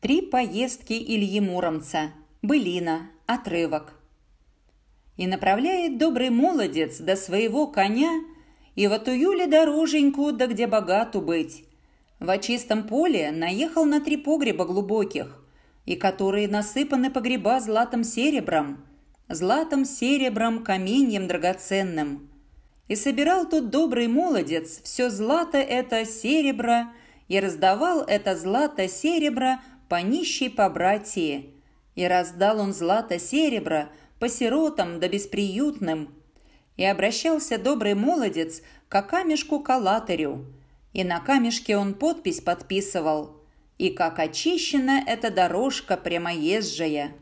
Три поездки Ильи Муромца. Былина. Отрывок. И направляет добрый молодец до своего коня, и в Атуюле дороженьку, да где богату быть. В чистом поле наехал на три погреба глубоких, и которые насыпаны погреба златом серебром, златом серебром каменьем драгоценным. И собирал тот добрый молодец все злато это серебро, и раздавал это злато серебро по нищей побратии, и раздал он злато серебра по сиротам да бесприютным, и обращался добрый молодец к камешку калатарю, и на камешке он подпись подписывал, и как очищена эта дорожка прямоезжая».